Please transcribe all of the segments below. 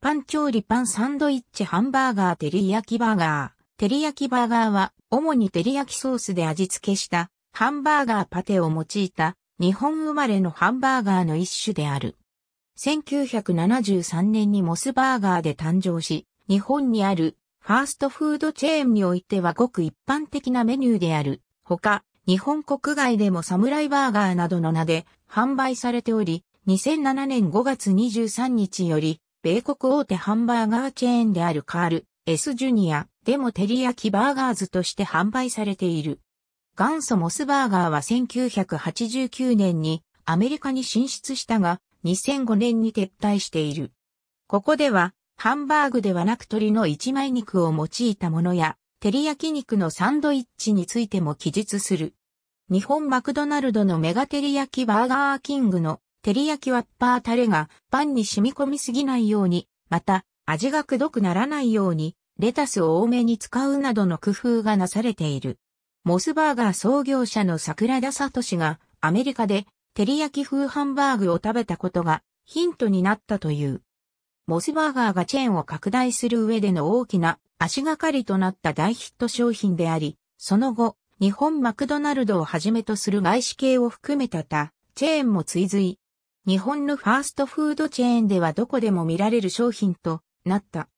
パン調理パンサンドイッチハンバーガー照り焼きバーガー。照り焼きバーガーは、主に照り焼きソースで味付けした、ハンバーガーパテを用いた、日本生まれのハンバーガーの一種である。1973年にモスバーガーで誕生し、日本にあるファーストフードチェーンにおいてはごく一般的なメニューである。ほか、日本国外でもサムライバーガーなどの名で販売されており、2007年5月23日より米国大手ハンバーガーチェーンであるカール、S ジュニア、でもテリヤキバーガーズとして販売されている。元祖モスバーガーは1989年にアメリカに進出したが、2005年に撤退している。ここでは、ハンバーグではなく鶏の一枚肉を用いたものや、照り焼き肉のサンドイッチについても記述する。日本マクドナルドのメガテリヤキバーガーキングの照り焼きワッパータレがパンに染み込みすぎないように、また味がくどくならないように、レタスを多めに使うなどの工夫がなされている。モスバーガー創業者の桜田聡がアメリカで照り焼き風ハンバーグを食べたことがヒントになったという。モスバーガーがチェーンを拡大する上での大きな足がかりとなった大ヒット商品であり、その後、日本マクドナルドをはじめとする外資系を含めた他、チェーンも追随、日本のファーストフードチェーンではどこでも見られる商品となった。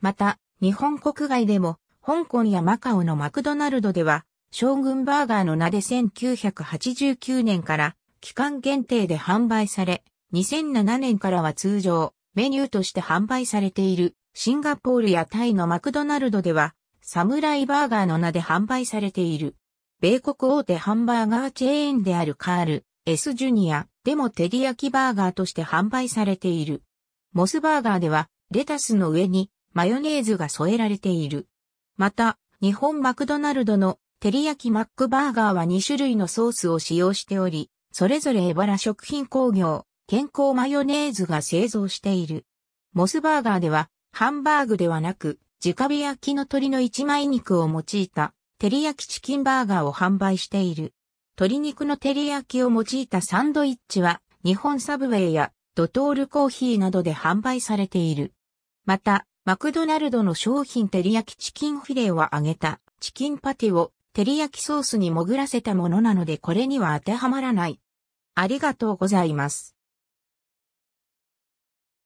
また、日本国外でも、香港やマカオのマクドナルドでは、将軍バーガーの名で1989年から期間限定で販売され、2007年からは通常メニューとして販売されているシンガポールやタイのマクドナルドではサムライバーガーの名で販売されている。米国大手ハンバーガーチェーンであるカール、S ジュニア、でも照り焼きバーガーとして販売されている。モスバーガーでは、レタスの上にマヨネーズが添えられている。また、日本マクドナルドの照り焼きマックバーガーは2種類のソースを使用しており、それぞれエバラ食品工業、健康マヨネーズが製造している。モスバーガーでは、ハンバーグではなく、直火焼きの鶏の一枚肉を用いた、照り焼きチキンバーガーを販売している。鶏肉の照り焼きを用いたサンドイッチは、日本サブウェイやドトールコーヒーなどで販売されている。また、マクドナルドの商品照り焼きチキンフィレを揚げたチキンパティを照り焼きソースに潜らせたものなのでこれには当てはまらない。ありがとうございます。